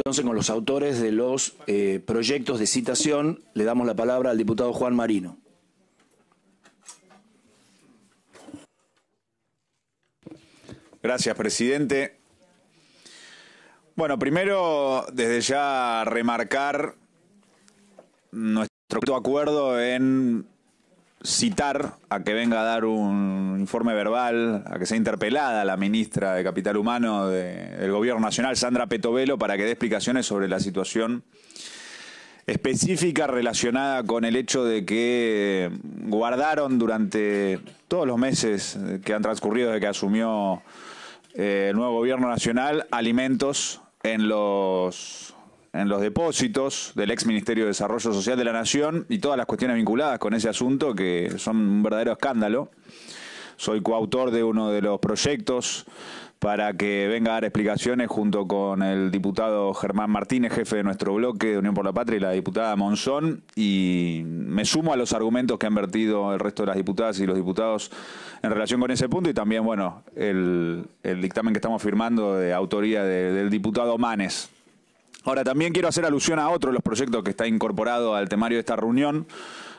Entonces, con los autores de los eh, proyectos de citación, le damos la palabra al diputado Juan Marino. Gracias, presidente. Bueno, primero, desde ya remarcar nuestro acuerdo en citar a que venga a dar un informe verbal, a que sea interpelada la ministra de Capital Humano del Gobierno Nacional, Sandra Petovelo, para que dé explicaciones sobre la situación específica relacionada con el hecho de que guardaron durante todos los meses que han transcurrido desde que asumió eh, el nuevo Gobierno Nacional alimentos en los en los depósitos del ex Ministerio de Desarrollo Social de la Nación y todas las cuestiones vinculadas con ese asunto que son un verdadero escándalo. Soy coautor de uno de los proyectos para que venga a dar explicaciones junto con el diputado Germán Martínez, jefe de nuestro bloque de Unión por la Patria, y la diputada Monzón. Y me sumo a los argumentos que han vertido el resto de las diputadas y los diputados en relación con ese punto y también, bueno, el, dictamen que estamos firmando de autoría del diputado Manes. Ahora, también quiero hacer alusión a otro de los proyectos que está incorporado al temario de esta reunión,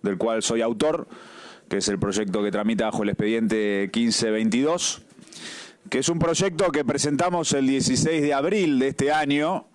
del cual soy autor, que es el proyecto que tramita bajo el expediente 1522, que es un proyecto que presentamos el 16 de abril de este año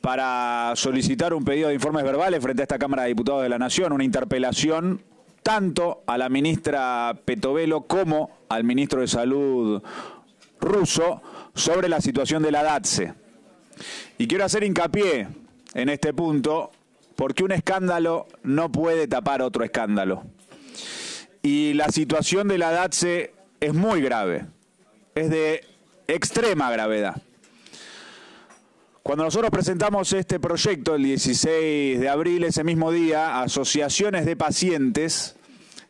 para solicitar un pedido de informes verbales frente a esta Cámara de Diputados de la Nación, una interpelación tanto a la ministra Petovelo como al ministro de Salud ruso sobre la situación de la DATSE. Y quiero hacer hincapié en este punto porque un escándalo no puede tapar otro escándalo. Y la situación de la DACE es muy grave, es de extrema gravedad. Cuando nosotros presentamos este proyecto el 16 de abril, ese mismo día, asociaciones de pacientes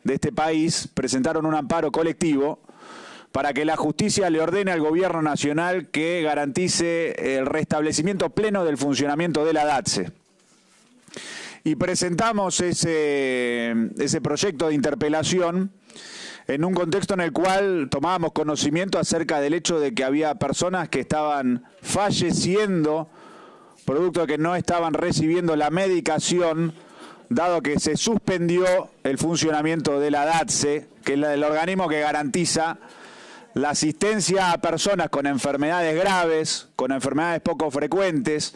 de este país presentaron un amparo colectivo para que la justicia le ordene al gobierno nacional que garantice el restablecimiento pleno del funcionamiento de la DATSE. Y presentamos ese, proyecto de interpelación en un contexto en el cual tomábamos conocimiento acerca del hecho de que había personas que estaban falleciendo, producto de que no estaban recibiendo la medicación, dado que se suspendió el funcionamiento de la DATSE, que es el organismo que garantiza la asistencia a personas con enfermedades graves, con enfermedades poco frecuentes,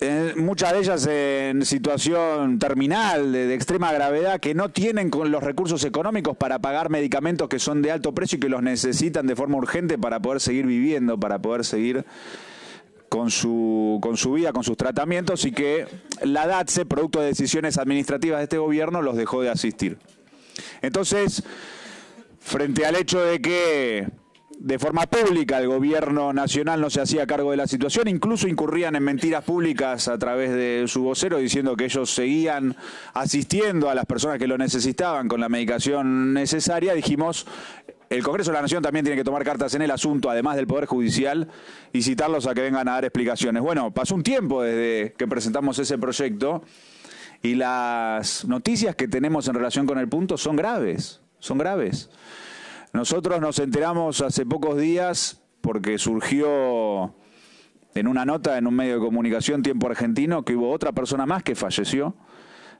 eh, muchas de ellas en situación terminal, de, extrema gravedad, que no tienen los recursos económicos para pagar medicamentos que son de alto precio y que los necesitan de forma urgente para poder seguir viviendo, para poder seguir con su, con su vida, con sus tratamientos y que la DATSE, producto de decisiones administrativas de este gobierno, los dejó de asistir. Entonces, frente al hecho de que de forma pública el gobierno nacional no se hacía cargo de la situación, incluso incurrían en mentiras públicas a través de su vocero diciendo que ellos seguían asistiendo a las personas que lo necesitaban con la medicación necesaria, dijimos, el Congreso de la Nación también tiene que tomar cartas en el asunto, además del Poder Judicial, y citarlos a que vengan a dar explicaciones. Bueno, pasó un tiempo desde que presentamos ese proyecto y las noticias que tenemos en relación con el punto son graves son graves. Nosotros nos enteramos hace pocos días porque surgió en una nota en un medio de comunicación Tiempo Argentino que hubo otra persona más que falleció.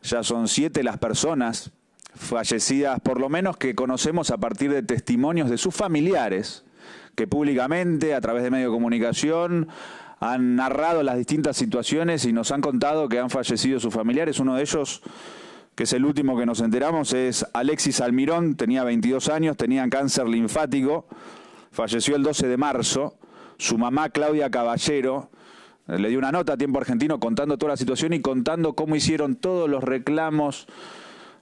Ya son siete las personas fallecidas, por lo menos que conocemos a partir de testimonios de sus familiares, que públicamente, a través de medio de comunicación, han narrado las distintas situaciones y nos han contado que han fallecido sus familiares. Uno de ellos que es el último que nos enteramos, es Alexis Almirón, tenía 22 años, tenía cáncer linfático, falleció el 12 de marzo, su mamá Claudia Caballero eh, le dio una nota a Tiempo Argentino contando toda la situación y contando cómo hicieron todos los reclamos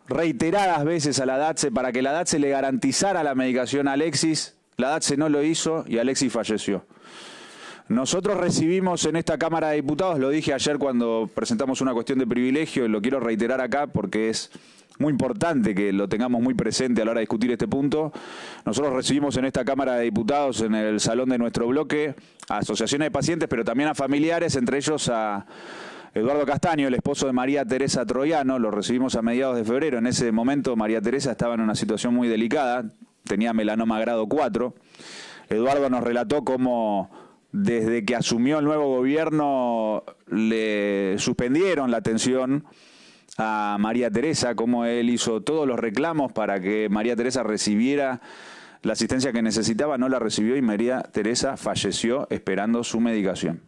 reiteradas veces a la DATSE para que la DATSE le garantizara la medicación a Alexis, la DATSE no lo hizo y Alexis falleció. Nosotros recibimos en esta Cámara de Diputados, lo dije ayer cuando presentamos una cuestión de privilegio y lo quiero reiterar acá porque es muy importante que lo tengamos muy presente a la hora de discutir este punto. Nosotros recibimos en esta Cámara de Diputados, en el salón de nuestro bloque, a asociaciones de pacientes, pero también a familiares, entre ellos a Eduardo Castaño, el esposo de María Teresa Troyano. Lo recibimos a mediados de febrero. En ese momento María Teresa estaba en una situación muy delicada, tenía melanoma grado 4. Eduardo nos relató cómo desde que asumió el nuevo gobierno le suspendieron la atención a María Teresa, como él hizo todos los reclamos para que María Teresa recibiera la asistencia que necesitaba, no la recibió y María Teresa falleció esperando su medicación.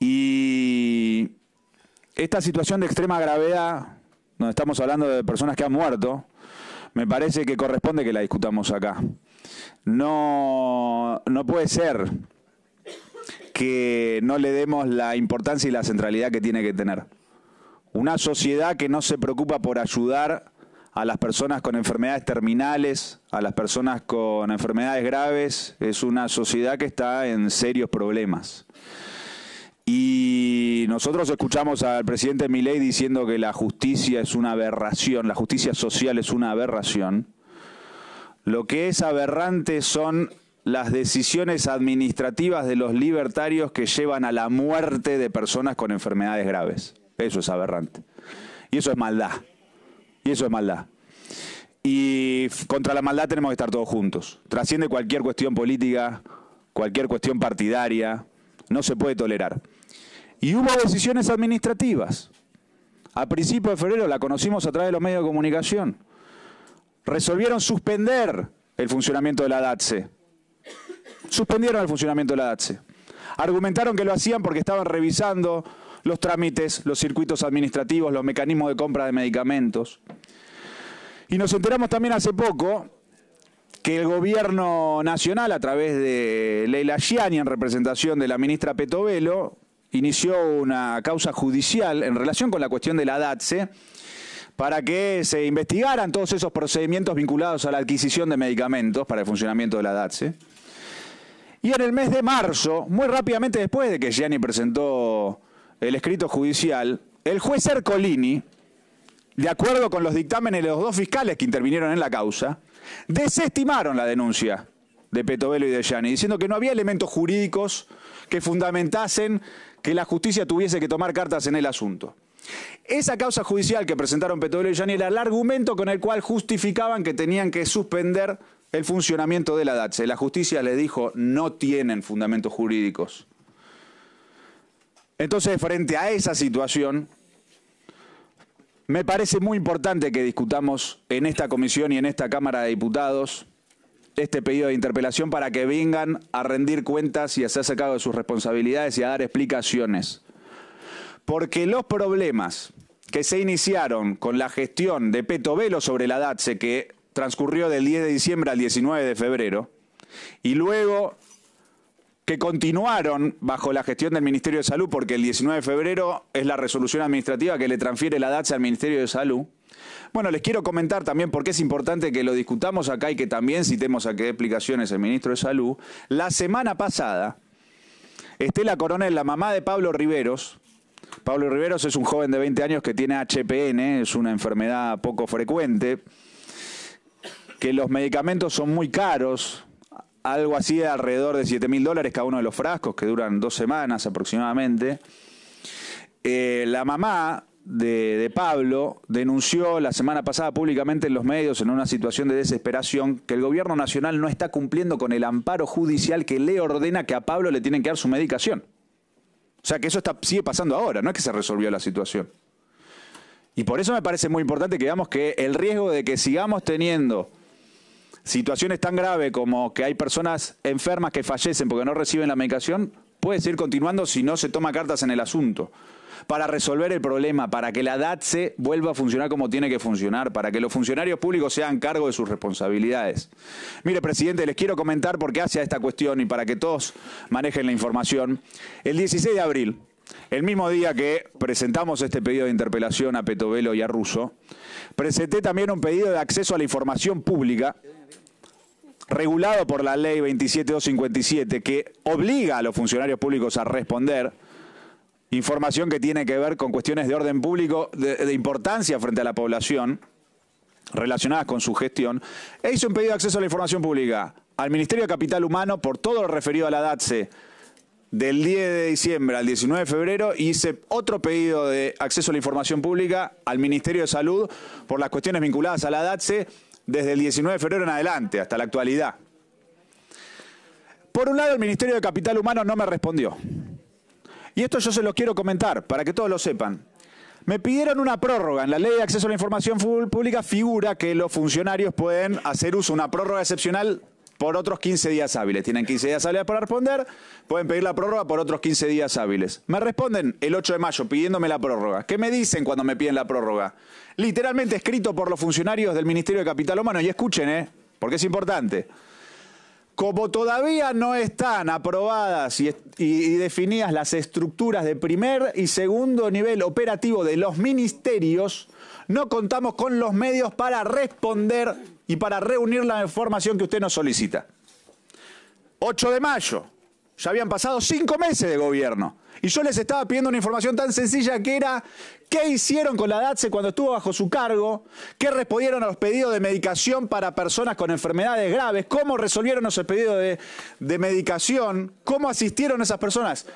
Y esta situación de extrema gravedad, donde estamos hablando de personas que han muerto, me parece que corresponde que la discutamos acá. No, puede ser que no le demos la importancia y la centralidad que tiene que tener. Una sociedad que no se preocupa por ayudar a las personas con enfermedades terminales, a las personas con enfermedades graves, es una sociedad que está en serios problemas. Y nosotros escuchamos al presidente Milei diciendo que la justicia es una aberración, la justicia social es una aberración. Lo que es aberrante son las decisiones administrativas de los libertarios que llevan a la muerte de personas con enfermedades graves. Eso es aberrante. Y eso es maldad. Y eso es maldad. Y contra la maldad tenemos que estar todos juntos. Trasciende cualquier cuestión política, cualquier cuestión partidaria. No se puede tolerar. Y hubo decisiones administrativas. A principios de febrero la conocimos a través de los medios de comunicación. Resolvieron suspender el funcionamiento de la DATSE suspendieron el funcionamiento de la DACE, Argumentaron que lo hacían porque estaban revisando los trámites, los circuitos administrativos, los mecanismos de compra de medicamentos. Y nos enteramos también hace poco que el gobierno nacional, a través de Leila Gianni, en representación de la ministra Petovelo, inició una causa judicial en relación con la cuestión de la DATSE para que se investigaran todos esos procedimientos vinculados a la adquisición de medicamentos para el funcionamiento de la DATSE. Y en el mes de marzo, muy rápidamente después de que Gianni presentó el escrito judicial, el juez Ercolini, de acuerdo con los dictámenes de los dos fiscales que intervinieron en la causa, desestimaron la denuncia de Petovelo y de Gianni, diciendo que no había elementos jurídicos que fundamentasen que la justicia tuviese que tomar cartas en el asunto. Esa causa judicial que presentaron Petovelo y Gianni era el argumento con el cual justificaban que tenían que suspender el funcionamiento de la DATSE. La justicia le dijo, no tienen fundamentos jurídicos. Entonces, frente a esa situación, me parece muy importante que discutamos en esta comisión y en esta Cámara de Diputados este pedido de interpelación para que vengan a rendir cuentas y a hacerse cargo de sus responsabilidades y a dar explicaciones. Porque los problemas que se iniciaron con la gestión de Peto Velo sobre la DATSE, que transcurrió del 10 de diciembre al 19 de febrero, y luego que continuaron bajo la gestión del Ministerio de Salud, porque el 19 de febrero es la resolución administrativa que le transfiere la DATS al Ministerio de Salud. Bueno, les quiero comentar también, porque es importante que lo discutamos acá y que también citemos a qué explicaciones el ministro de Salud. La semana pasada, Estela Coronel, la mamá de Pablo Riveros, Pablo Riveros es un joven de 20 años que tiene HPN, es una enfermedad poco frecuente, que los medicamentos son muy caros, algo así de alrededor de 7 mil dólares cada uno de los frascos, que duran dos semanas aproximadamente. Eh, la mamá de, Pablo denunció la semana pasada públicamente en los medios, en una situación de desesperación, que el gobierno nacional no está cumpliendo con el amparo judicial que le ordena que a Pablo le tienen que dar su medicación. O sea que eso sigue pasando ahora, no es que se resolvió la situación. Y por eso me parece muy importante que veamos que el riesgo de que sigamos teniendo situaciones tan graves como que hay personas enfermas que fallecen porque no reciben la medicación, puede seguir continuando si no se toma cartas en el asunto para resolver el problema, para que la DATSE vuelva a funcionar como tiene que funcionar, para que los funcionarios públicos sean cargo de sus responsabilidades. Mire, presidente, les quiero comentar por qué hace esta cuestión y para que todos manejen la información. El 16 de abril, el mismo día que presentamos este pedido de interpelación a Petovelo y a Russo, presenté también un pedido de acceso a la información pública regulado por la ley 27257 que obliga a los funcionarios públicos a responder información que tiene que ver con cuestiones de orden público de, importancia frente a la población relacionadas con su gestión, e hizo un pedido de acceso a la información pública al Ministerio de Capital Humano por todo lo referido a la DATSE del 10 de diciembre al 19 de febrero hice otro pedido de acceso a la información pública al Ministerio de Salud por las cuestiones vinculadas a la DATSE desde el 19 de febrero en adelante, hasta la actualidad. Por un lado, el Ministerio de Capital Humano no me respondió. Y esto yo se lo quiero comentar, para que todos lo sepan. Me pidieron una prórroga. En la ley de acceso a la información pública figura que los funcionarios pueden hacer uso de una prórroga excepcional por otros 15 días hábiles. Tienen 15 días hábiles para responder, pueden pedir la prórroga por otros 15 días hábiles. Me responden el 8 de mayo pidiéndome la prórroga. ¿Qué me dicen cuando me piden la prórroga? Literalmente escrito por los funcionarios del Ministerio de Capital Humano, y escuchen, ¿eh? porque es importante. Como todavía no están aprobadas y, y, definidas las estructuras de primer y segundo nivel operativo de los ministerios, no contamos con los medios para responder y para reunir la información que usted nos solicita. 8 de mayo, ya habían pasado cinco meses de gobierno. Y yo les estaba pidiendo una información tan sencilla que era qué hicieron con la DATSE cuando estuvo bajo su cargo, qué respondieron a los pedidos de medicación para personas con enfermedades graves, cómo resolvieron esos pedidos de, medicación, cómo asistieron a esas personas.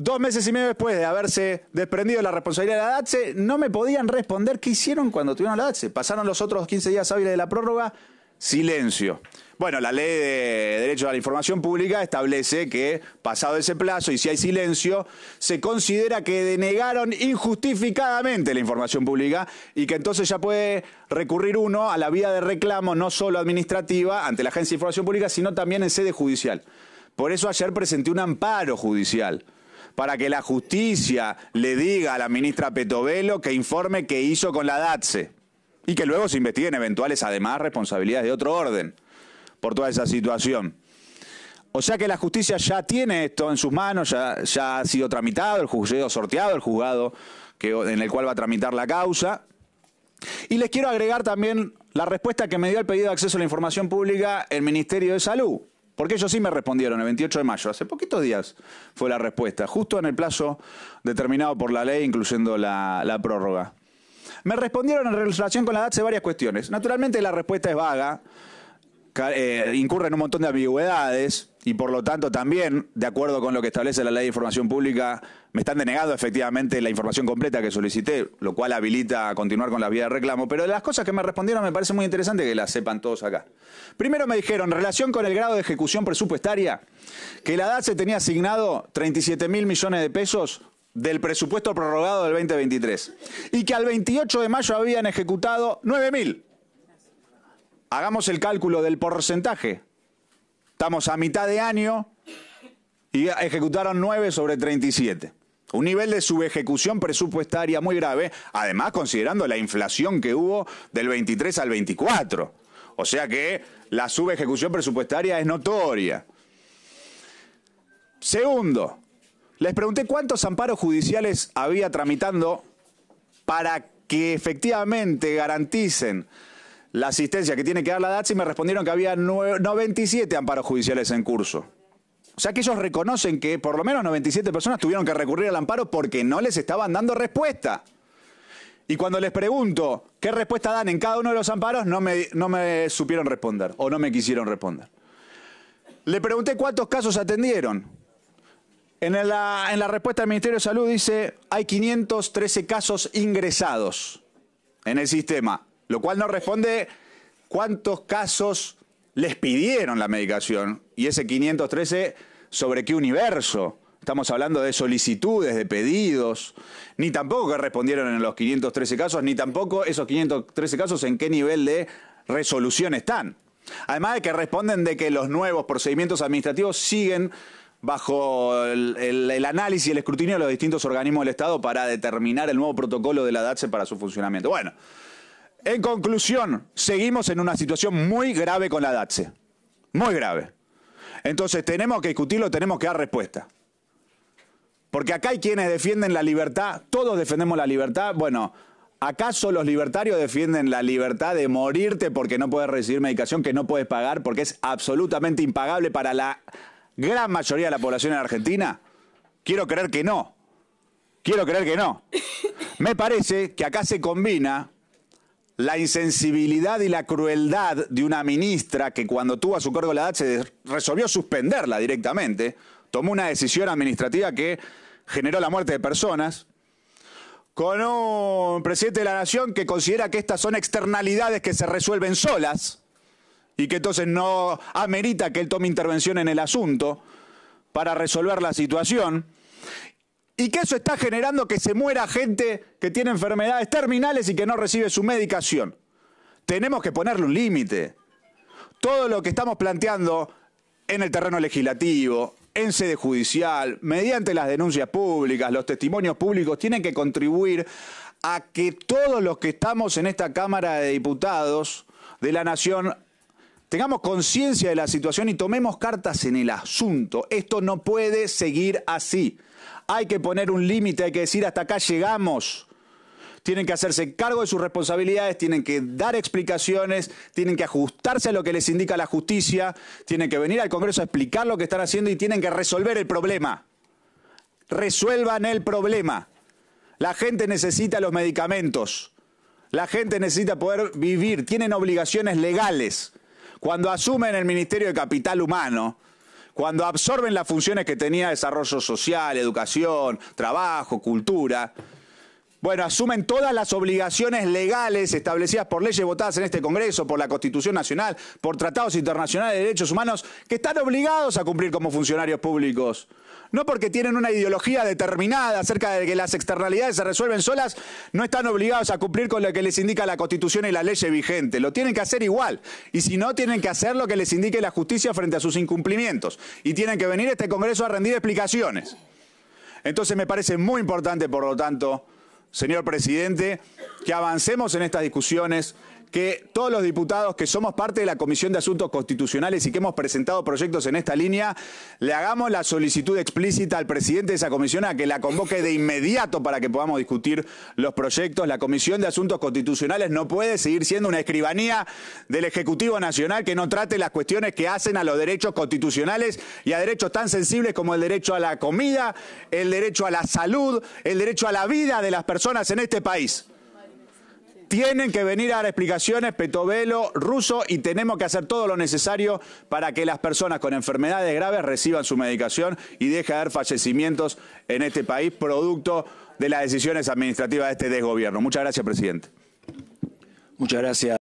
Dos meses y medio después de haberse desprendido de la responsabilidad de la DATSE, no me podían responder qué hicieron cuando tuvieron la DACE. Pasaron los otros 15 días hábiles de la prórroga, silencio. Bueno, la ley de derecho a la información pública establece que, pasado ese plazo y si hay silencio, se considera que denegaron injustificadamente la información pública y que entonces ya puede recurrir uno a la vía de reclamo, no solo administrativa, ante la Agencia de Información Pública, sino también en sede judicial. Por eso ayer presenté un amparo judicial para que la justicia le diga a la ministra Petovelo que informe qué hizo con la DATSE y que luego se investiguen eventuales, además, responsabilidades de otro orden por toda esa situación. O sea que la justicia ya tiene esto en sus manos, ya, ha sido tramitado, el juzgado sorteado, el juzgado en el cual va a tramitar la causa. Y les quiero agregar también la respuesta que me dio al pedido de acceso a la información pública el Ministerio de Salud. Porque ellos sí me respondieron el 28 de mayo, hace poquitos días fue la respuesta, justo en el plazo determinado por la ley, incluyendo la, prórroga. Me respondieron en relación con la DATSE varias cuestiones. Naturalmente la respuesta es vaga eh, incurren en un montón de ambigüedades y por lo tanto también, de acuerdo con lo que establece la ley de información pública, me están denegando efectivamente la información completa que solicité, lo cual habilita a continuar con la vía de reclamo. Pero de las cosas que me respondieron me parece muy interesante que las sepan todos acá. Primero me dijeron, en relación con el grado de ejecución presupuestaria, que la Dace se tenía asignado 37 mil millones de pesos del presupuesto prorrogado del 2023 y que al 28 de mayo habían ejecutado 9 mil. Hagamos el cálculo del porcentaje. Estamos a mitad de año y ejecutaron 9 sobre 37. Un nivel de subejecución presupuestaria muy grave, además considerando la inflación que hubo del 23 al 24. O sea que la subejecución presupuestaria es notoria. Segundo, les pregunté cuántos amparos judiciales había tramitando para que efectivamente garanticen la asistencia que tiene que dar la DATS y me respondieron que había 97 amparos judiciales en curso. O sea que ellos reconocen que por lo menos 97 personas tuvieron que recurrir al amparo porque no les estaban dando respuesta. Y cuando les pregunto qué respuesta dan en cada uno de los amparos, no me, no me supieron responder o no me quisieron responder. Le pregunté cuántos casos atendieron. En la, en la respuesta del Ministerio de Salud dice, hay 513 casos ingresados en el sistema lo cual no responde cuántos casos les pidieron la medicación y ese 513 sobre qué universo. Estamos hablando de solicitudes, de pedidos, ni tampoco que respondieron en los 513 casos, ni tampoco esos 513 casos en qué nivel de resolución están. Además de que responden de que los nuevos procedimientos administrativos siguen bajo el, análisis y el escrutinio de los distintos organismos del Estado para determinar el nuevo protocolo de la DATSE para su funcionamiento. Bueno, en conclusión, seguimos en una situación muy grave con la DATSE. Muy grave. Entonces tenemos que discutirlo, tenemos que dar respuesta. Porque acá hay quienes defienden la libertad, todos defendemos la libertad. Bueno, ¿acaso los libertarios defienden la libertad de morirte porque no puedes recibir medicación que no puedes pagar porque es absolutamente impagable para la gran mayoría de la población en Argentina? Quiero creer que no. Quiero creer que no. Me parece que acá se combina la insensibilidad y la crueldad de una ministra que cuando tuvo a su cargo la edad se resolvió suspenderla directamente, tomó una decisión administrativa que generó la muerte de personas, con un presidente de la nación que considera que estas son externalidades que se resuelven solas y que entonces no amerita que él tome intervención en el asunto para resolver la situación, y que eso está generando que se muera gente que tiene enfermedades terminales y que no recibe su medicación. Tenemos que ponerle un límite. Todo lo que estamos planteando en el terreno legislativo, en sede judicial, mediante las denuncias públicas, los testimonios públicos, tienen que contribuir a que todos los que estamos en esta Cámara de Diputados de la Nación tengamos conciencia de la situación y tomemos cartas en el asunto. Esto no puede seguir así. Hay que poner un límite, hay que decir hasta acá llegamos. Tienen que hacerse cargo de sus responsabilidades, tienen que dar explicaciones, tienen que ajustarse a lo que les indica la justicia, tienen que venir al Congreso a explicar lo que están haciendo y tienen que resolver el problema. Resuelvan el problema. La gente necesita los medicamentos. La gente necesita poder vivir. Tienen obligaciones legales. Cuando asumen el Ministerio de Capital Humano, cuando absorben las funciones que tenía desarrollo social, educación, trabajo, cultura, bueno, asumen todas las obligaciones legales establecidas por leyes votadas en este Congreso, por la Constitución Nacional, por tratados internacionales de derechos humanos, que están obligados a cumplir como funcionarios públicos no porque tienen una ideología determinada acerca de que las externalidades se resuelven solas, no están obligados a cumplir con lo que les indica la Constitución y la ley vigente. Lo tienen que hacer igual. Y si no, tienen que hacer lo que les indique la justicia frente a sus incumplimientos. Y tienen que venir a este Congreso a rendir explicaciones. Entonces me parece muy importante, por lo tanto, señor presidente, que avancemos en estas discusiones, que todos los diputados que somos parte de la Comisión de Asuntos Constitucionales y que hemos presentado proyectos en esta línea, le hagamos la solicitud explícita al presidente de esa comisión a que la convoque de inmediato para que podamos discutir los proyectos. La Comisión de Asuntos Constitucionales no puede seguir siendo una escribanía del Ejecutivo Nacional que no trate las cuestiones que hacen a los derechos constitucionales y a derechos tan sensibles como el derecho a la comida, el derecho a la salud, el derecho a la vida de las personas en este país. Tienen que venir a dar explicaciones Petovelo, Ruso, y tenemos que hacer todo lo necesario para que las personas con enfermedades graves reciban su medicación y deje de haber fallecimientos en este país producto de las decisiones administrativas de este desgobierno. Muchas gracias, presidente. Muchas gracias.